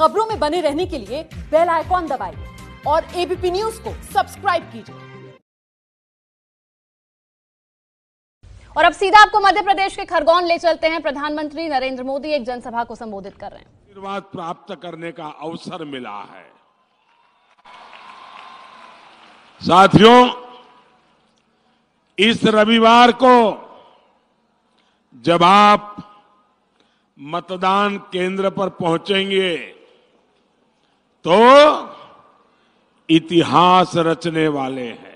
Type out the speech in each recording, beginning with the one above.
खबरों में बने रहने के लिए बेल आइकॉन दबाइए और एबीपी न्यूज को सब्सक्राइब कीजिए और अब सीधा आपको मध्य प्रदेश के खरगोन ले चलते हैं प्रधानमंत्री नरेंद्र मोदी एक जनसभा को संबोधित कर रहे हैं आशीर्वाद प्राप्त करने का अवसर मिला है साथियों इस रविवार को जब आप मतदान केंद्र पर पहुंचेंगे तो इतिहास रचने वाले हैं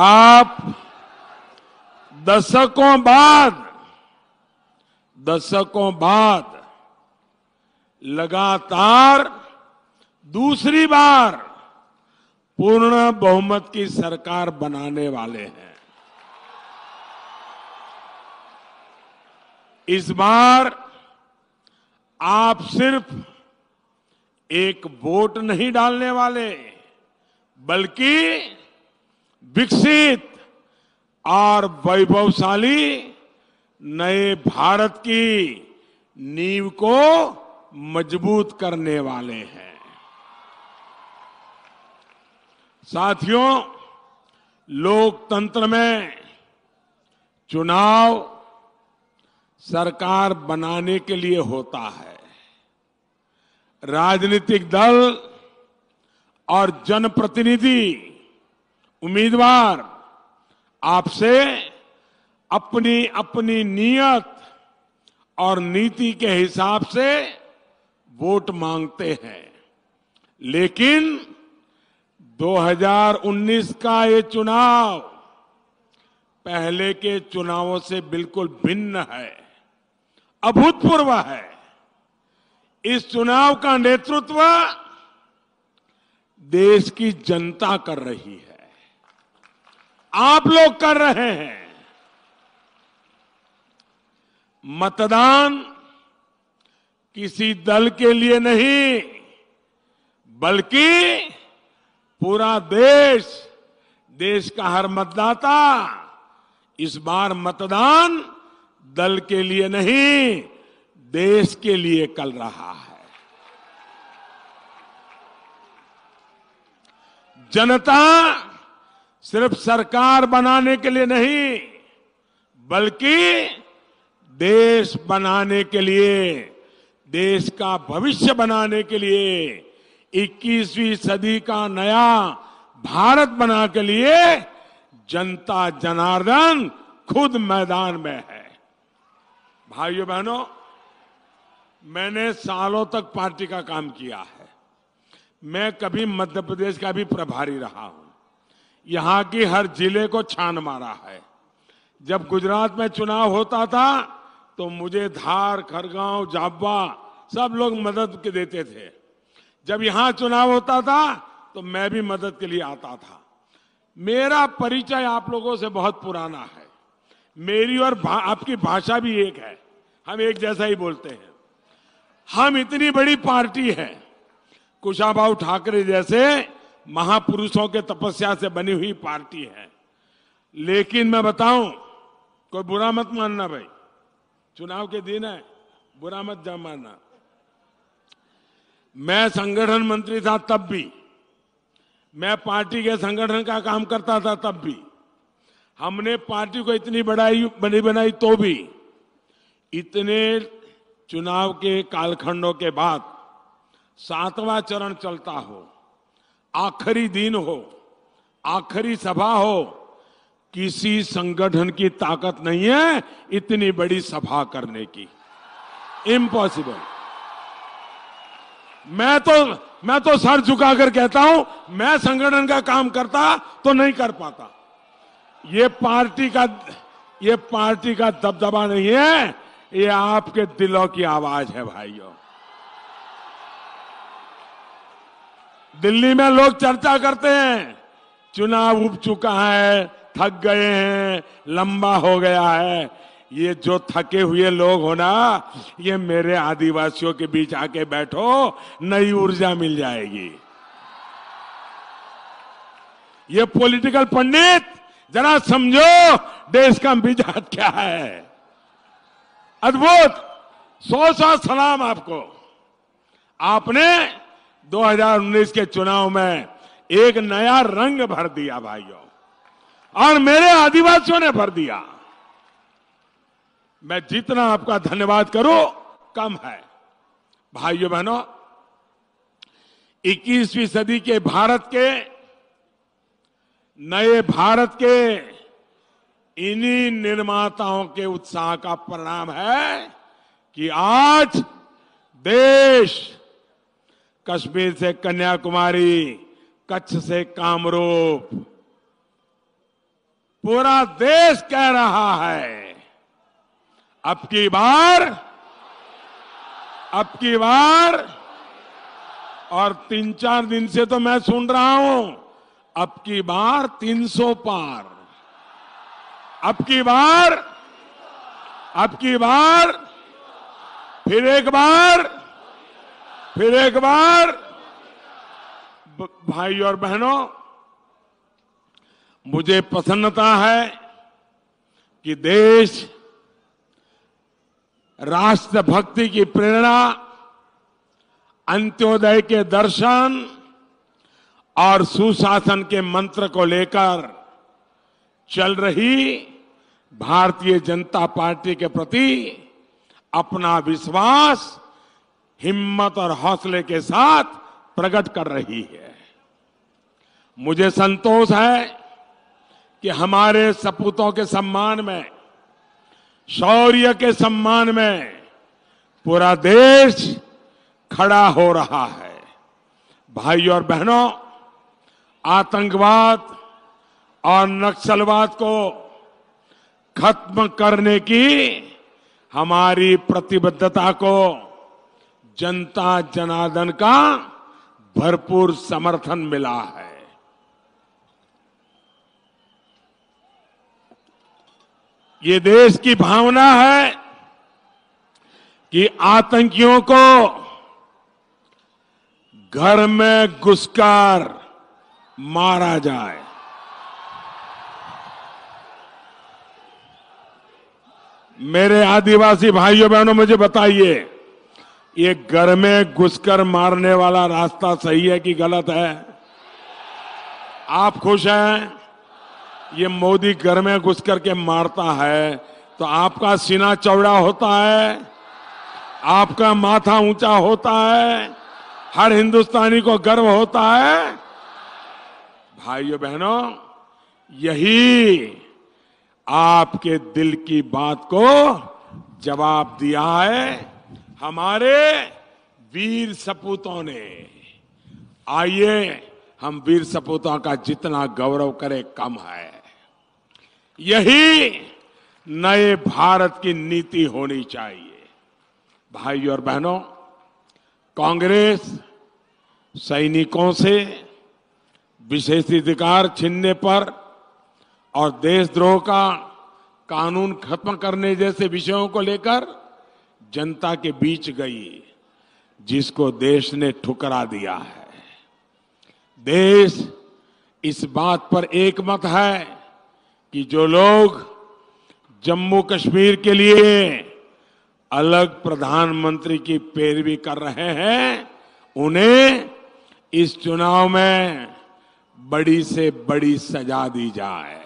आप दशकों बाद दशकों बाद लगातार दूसरी बार पूर्ण बहुमत की सरकार बनाने वाले हैं इस बार आप सिर्फ एक वोट नहीं डालने वाले बल्कि विकसित और वैभवशाली नए भारत की नींव को मजबूत करने वाले हैं साथियों लोकतंत्र में चुनाव सरकार बनाने के लिए होता है राजनीतिक दल और जनप्रतिनिधि उम्मीदवार आपसे अपनी अपनी नीयत और नीति के हिसाब से वोट मांगते हैं लेकिन 2019 का ये चुनाव पहले के चुनावों से बिल्कुल भिन्न है अभूतपूर्व है इस चुनाव का नेतृत्व देश की जनता कर रही है आप लोग कर रहे हैं मतदान किसी दल के लिए नहीं बल्कि पूरा देश देश का हर मतदाता इस बार मतदान दल के लिए नहीं देश के लिए कल रहा है जनता सिर्फ सरकार बनाने के लिए नहीं बल्कि देश बनाने के लिए देश का भविष्य बनाने के लिए 21वीं सदी का नया भारत बना के लिए जनता जनार्दन खुद मैदान में है भाइयों बहनों मैंने सालों तक पार्टी का काम किया है मैं कभी मध्य प्रदेश का भी प्रभारी रहा हूं यहां की हर जिले को छान मारा है जब गुजरात में चुनाव होता था तो मुझे धार खरगांव जाब्बा सब लोग मदद के देते थे जब यहां चुनाव होता था तो मैं भी मदद के लिए आता था मेरा परिचय आप लोगों से बहुत पुराना है मेरी और भा, आपकी भाषा भी एक है हम एक जैसा ही बोलते हैं हम इतनी बड़ी पार्टी है कुशाभा ठाकरे जैसे महापुरुषों के तपस्या से बनी हुई पार्टी है लेकिन मैं बताऊं कोई बुरा मत मानना भाई चुनाव के दिन है बुरा मत जा मानना मैं संगठन मंत्री था तब भी मैं पार्टी के संगठन का काम करता था तब भी हमने पार्टी को इतनी बड़ाई बनी बनाई तो भी इतने चुनाव के कालखंडों के बाद सातवां चरण चलता हो आखिरी दिन हो आखिरी सभा हो किसी संगठन की ताकत नहीं है इतनी बड़ी सभा करने की इम्पॉसिबल मैं तो मैं तो सर झुकाकर कहता हूं मैं संगठन का काम करता तो नहीं कर पाता ये पार्टी का ये पार्टी का दबदबा नहीं है ये आपके दिलों की आवाज है भाइयों दिल्ली में लोग चर्चा करते हैं चुनाव उब चुका है थक गए हैं लंबा हो गया है ये जो थके हुए लोग हो ना ये मेरे आदिवासियों के बीच आके बैठो नई ऊर्जा मिल जाएगी ये पॉलिटिकल पंडित जरा समझो देश का मिजाज क्या है अद्भुत सौ सौ सलाम आपको आपने 2019 के चुनाव में एक नया रंग भर दिया भाइयों और मेरे आदिवासियों ने भर दिया मैं जितना आपका धन्यवाद करूं कम है भाइयों बहनों 21वीं सदी के भारत के नए भारत के इन्हीं निर्माताओं के उत्साह का परिणाम है कि आज देश कश्मीर से कन्याकुमारी कच्छ से कामरूप पूरा देश कह रहा है अब की बार अब की बार और तीन चार दिन से तो मैं सुन रहा हूं अब की बार 300 पार अब की बार अब की बार फिर एक बार फिर एक बार भाई और बहनों मुझे प्रसन्नता है कि देश राष्ट्रभक्ति की प्रेरणा अंत्योदय के दर्शन और सुशासन के मंत्र को लेकर चल रही भारतीय जनता पार्टी के प्रति अपना विश्वास हिम्मत और हौसले के साथ प्रकट कर रही है मुझे संतोष है कि हमारे सपूतों के सम्मान में शौर्य के सम्मान में पूरा देश खड़ा हो रहा है भाई और बहनों आतंकवाद और नक्सलवाद को खत्म करने की हमारी प्रतिबद्धता को जनता जनार्दन का भरपूर समर्थन मिला है ये देश की भावना है कि आतंकियों को घर में घुसकर मारा जाए मेरे आदिवासी भाइयों बहनों मुझे बताइए ये घर में घुसकर मारने वाला रास्ता सही है कि गलत है आप खुश हैं ये मोदी घर में घुस करके मारता है तो आपका सीना चौड़ा होता है आपका माथा ऊंचा होता है हर हिंदुस्तानी को गर्व होता है भाइयों बहनों यही आपके दिल की बात को जवाब दिया है हमारे वीर सपूतों ने आइए हम वीर सपूतों का जितना गौरव करें कम है यही नए भारत की नीति होनी चाहिए भाई और बहनों कांग्रेस सैनिकों से विशेष अधिकार छीनने पर और देशद्रोह का कानून खत्म करने जैसे विषयों को लेकर जनता के बीच गई जिसको देश ने ठुकरा दिया है देश इस बात पर एक मत है कि जो लोग जम्मू कश्मीर के लिए अलग प्रधानमंत्री की पैरवी कर रहे हैं उन्हें इस चुनाव में बड़ी से बड़ी सजा दी जाए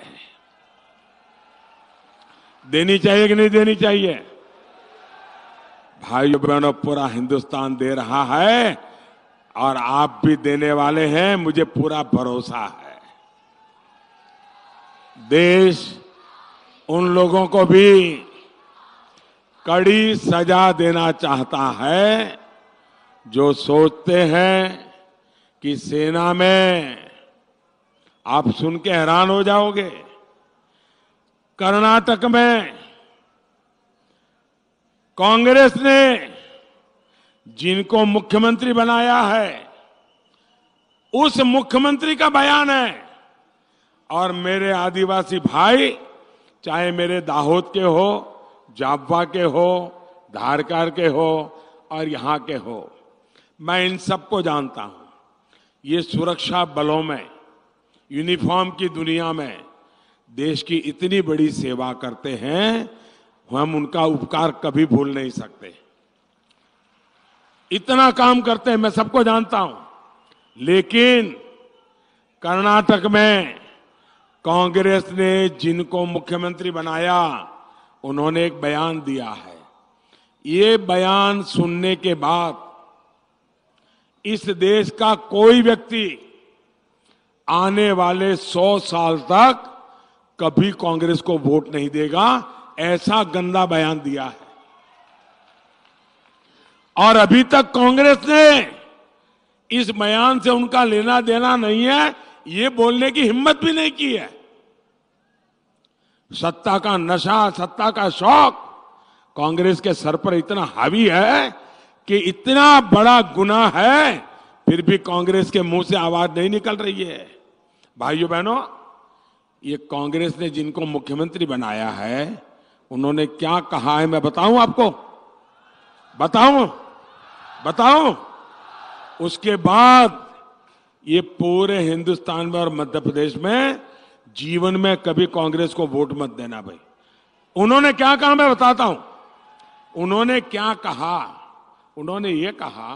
देनी चाहिए कि नहीं देनी चाहिए भाइयों बहनों पूरा हिंदुस्तान दे रहा है और आप भी देने वाले हैं मुझे पूरा भरोसा है देश उन लोगों को भी कड़ी सजा देना चाहता है जो सोचते हैं कि सेना में आप सुन के हैरान हो जाओगे कर्नाटक में कांग्रेस ने जिनको मुख्यमंत्री बनाया है उस मुख्यमंत्री का बयान है और मेरे आदिवासी भाई चाहे मेरे दाहोद के हो जाब्वा के हो धारकार के हो और यहाँ के हो मैं इन सबको जानता हूँ ये सुरक्षा बलों में यूनिफॉर्म की दुनिया में देश की इतनी बड़ी सेवा करते हैं हम उनका उपकार कभी भूल नहीं सकते इतना काम करते हैं मैं सबको जानता हूं लेकिन कर्नाटक में कांग्रेस ने जिनको मुख्यमंत्री बनाया उन्होंने एक बयान दिया है ये बयान सुनने के बाद इस देश का कोई व्यक्ति आने वाले 100 साल तक कभी कांग्रेस को वोट नहीं देगा ऐसा गंदा बयान दिया है और अभी तक कांग्रेस ने इस बयान से उनका लेना देना नहीं है ये बोलने की हिम्मत भी नहीं की है सत्ता का नशा सत्ता का शौक कांग्रेस के सर पर इतना हावी है कि इतना बड़ा गुना है फिर भी कांग्रेस के मुंह से आवाज नहीं निकल रही है भाइयों बहनों ये कांग्रेस ने जिनको मुख्यमंत्री बनाया है उन्होंने क्या कहा है मैं बताऊं आपको बताऊं बताऊं उसके बाद ये पूरे हिंदुस्तान में और मध्य प्रदेश में जीवन में कभी कांग्रेस को वोट मत देना भाई उन्होंने क्या कहा मैं बताता हूं उन्होंने क्या कहा उन्होंने ये कहा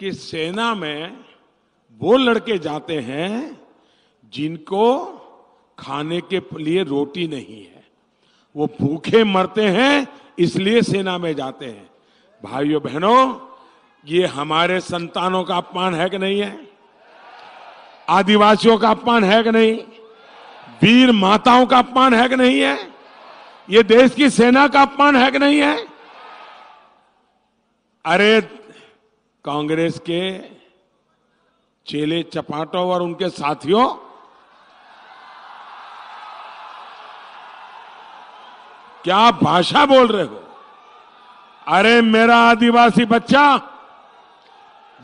कि सेना में वो लड़के जाते हैं जिनको खाने के लिए रोटी नहीं है वो भूखे मरते हैं इसलिए सेना में जाते हैं भाइयों बहनों ये हमारे संतानों का अपमान है कि नहीं है आदिवासियों का अपमान है कि नहीं वीर माताओं का अपमान है कि नहीं है ये देश की सेना का अपमान है कि नहीं है अरे कांग्रेस के चेले चपाटों और उनके साथियों क्या भाषा बोल रहे हो अरे मेरा आदिवासी बच्चा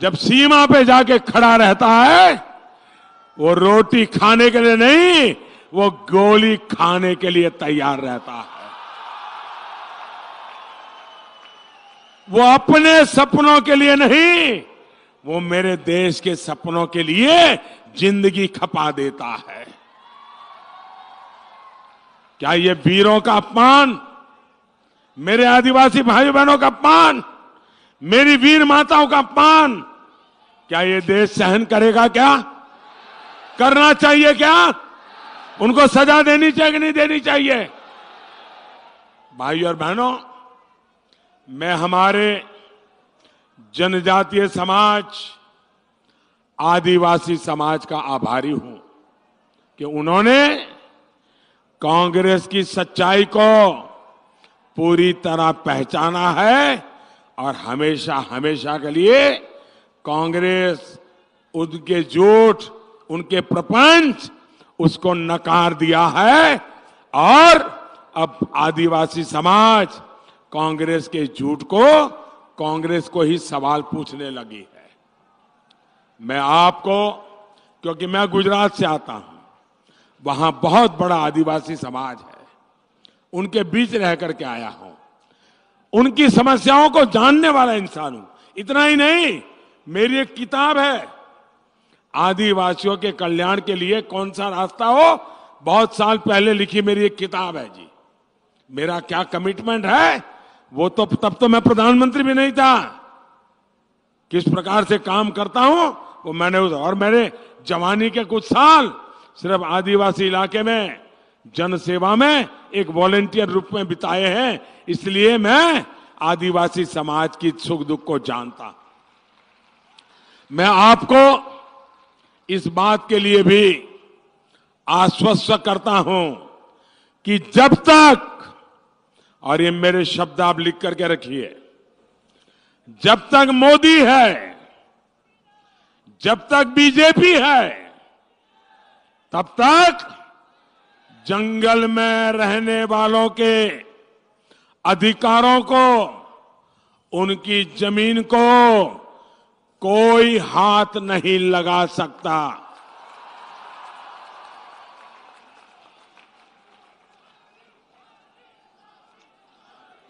जब सीमा पे जाके खड़ा रहता है वो रोटी खाने के लिए नहीं वो गोली खाने के लिए तैयार रहता है वो अपने सपनों के लिए नहीं वो मेरे देश के सपनों के लिए जिंदगी खपा देता है क्या ये वीरों का अपमान मेरे आदिवासी भाई बहनों का अपमान मेरी वीर माताओं का अपमान क्या ये देश सहन करेगा क्या करना चाहिए क्या उनको सजा देनी चाहिए कि नहीं देनी चाहिए भाई और बहनों मैं हमारे जनजातीय समाज आदिवासी समाज का आभारी हूं कि उन्होंने कांग्रेस की सच्चाई को पूरी तरह पहचाना है और हमेशा हमेशा के लिए कांग्रेस उनके जोट उनके प्रपंच उसको नकार दिया है और अब आदिवासी समाज कांग्रेस के झूठ को कांग्रेस को ही सवाल पूछने लगी है मैं आपको क्योंकि मैं गुजरात से आता हूं वहां बहुत बड़ा आदिवासी समाज है उनके बीच रह करके आया हूं उनकी समस्याओं को जानने वाला इंसान हूं इतना ही नहीं मेरी एक किताब है आदिवासियों के कल्याण के लिए कौन सा रास्ता हो बहुत साल पहले लिखी मेरी एक किताब है जी मेरा क्या कमिटमेंट है वो तो तब तो मैं प्रधानमंत्री भी नहीं था किस प्रकार से काम करता हूं वो मैंने और मेरे जवानी के कुछ साल सिर्फ आदिवासी इलाके में जनसेवा में एक वॉलेंटियर रूप में बिताए हैं इसलिए मैं आदिवासी समाज की सुख दुख को जानता मैं आपको इस बात के लिए भी आश्वस्त करता हूं कि जब तक और ये मेरे शब्द आप लिख करके रखिए जब तक मोदी है जब तक बीजेपी है तब तक जंगल में रहने वालों के अधिकारों को उनकी जमीन को कोई हाथ नहीं लगा सकता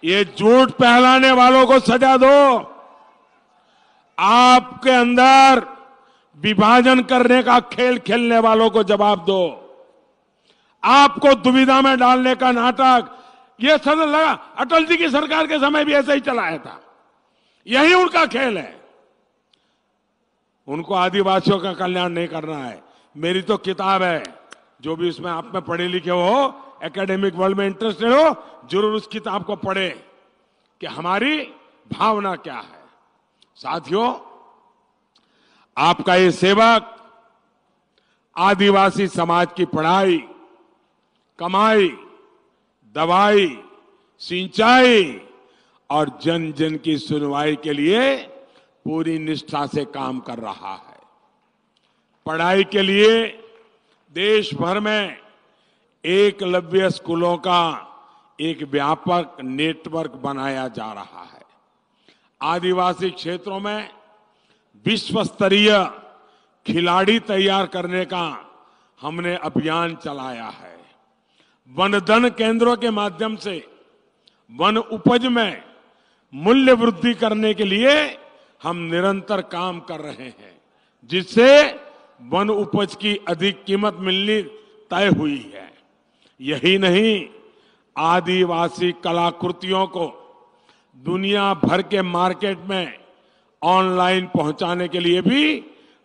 ये झूठ फैलाने वालों को सजा दो आपके अंदर विभाजन करने का खेल खेलने वालों को जवाब दो आपको दुविधा में डालने का नाटक ये सदन लगा अटल जी की सरकार के समय भी ऐसे ही चलाया था यही उनका खेल है उनको आदिवासियों का कल्याण नहीं करना है मेरी तो किताब है जो भी उसमें आप में पढ़े लिखे हो एकेडमिक वर्ल्ड में इंटरेस्टेड हो जरूर उस किताब को पढ़े कि हमारी भावना क्या है साथियों आपका ये सेवक आदिवासी समाज की पढ़ाई कमाई दवाई सिंचाई और जन जन की सुनवाई के लिए पूरी निष्ठा से काम कर रहा है पढ़ाई के लिए देश भर में एक लव्य स्कूलों का एक व्यापक नेटवर्क बनाया जा रहा है आदिवासी क्षेत्रों में विश्व स्तरीय खिलाड़ी तैयार करने का हमने अभियान चलाया है वन धन केंद्रों के माध्यम से वन उपज में मूल्य वृद्धि करने के लिए हम निरंतर काम कर रहे हैं जिससे वन उपज की अधिक कीमत मिलनी तय हुई है यही नहीं आदिवासी कलाकृतियों को दुनिया भर के मार्केट में ऑनलाइन पहुंचाने के लिए भी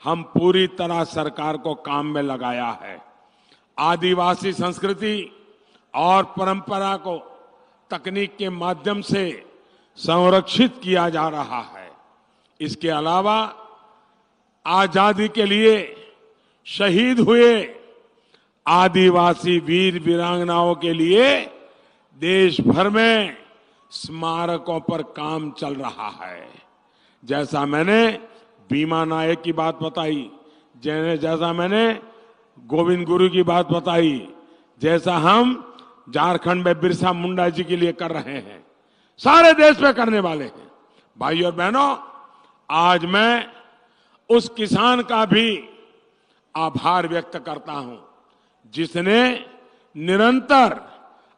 हम पूरी तरह सरकार को काम में लगाया है आदिवासी संस्कृति और परंपरा को तकनीक के माध्यम से संरक्षित किया जा रहा है इसके अलावा आजादी के लिए शहीद हुए आदिवासी वीर वीरांगनाओं के लिए देश भर में स्मारकों पर काम चल रहा है जैसा मैंने बीमा नायक की बात बताई जैसे जैसा मैंने गोविंद गुरु की बात बताई जैसा हम झारखंड में बिरसा मुंडा जी के लिए कर रहे हैं सारे देश में करने वाले हैं भाई और बहनों आज मैं उस किसान का भी आभार व्यक्त करता हूं जिसने निरंतर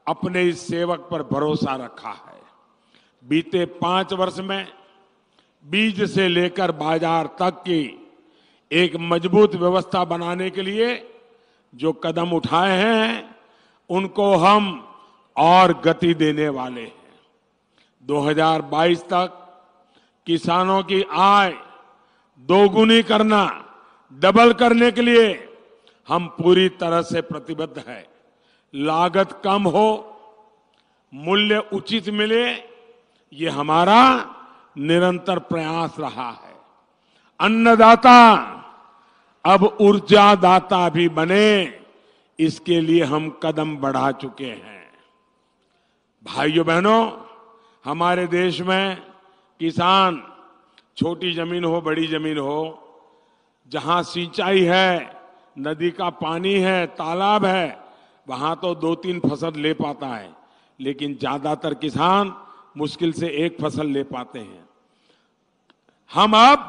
अपने इस सेवक पर भरोसा रखा है बीते पांच वर्ष में बीज से लेकर बाजार तक की एक मजबूत व्यवस्था बनाने के लिए जो कदम उठाए हैं उनको हम और गति देने वाले हैं 2022 तक किसानों की आय दोगुनी करना डबल करने के लिए हम पूरी तरह से प्रतिबद्ध है लागत कम हो मूल्य उचित मिले ये हमारा निरंतर प्रयास रहा है अन्नदाता अब ऊर्जादाता भी बने इसके लिए हम कदम बढ़ा चुके हैं भाइयों बहनों हमारे देश में किसान छोटी जमीन हो बड़ी जमीन हो जहां सिंचाई है नदी का पानी है तालाब है वहां तो दो तीन फसल ले पाता है लेकिन ज्यादातर किसान मुश्किल से एक फसल ले पाते हैं हम अब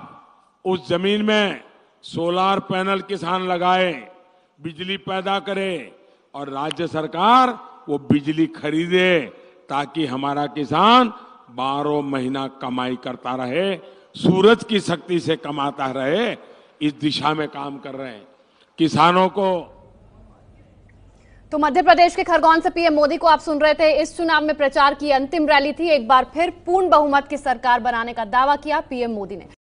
उस जमीन में सोलार पैनल किसान लगाए बिजली पैदा करे और राज्य सरकार वो बिजली खरीदे ताकि हमारा किसान बारह महीना कमाई करता रहे सूरज की शक्ति से कमाता रहे इस दिशा में काम कर रहे हैं किसानों को तो मध्य प्रदेश के खरगोन से पीएम मोदी को आप सुन रहे थे इस चुनाव में प्रचार की अंतिम रैली थी एक बार फिर पूर्ण बहुमत की सरकार बनाने का दावा किया पीएम मोदी ने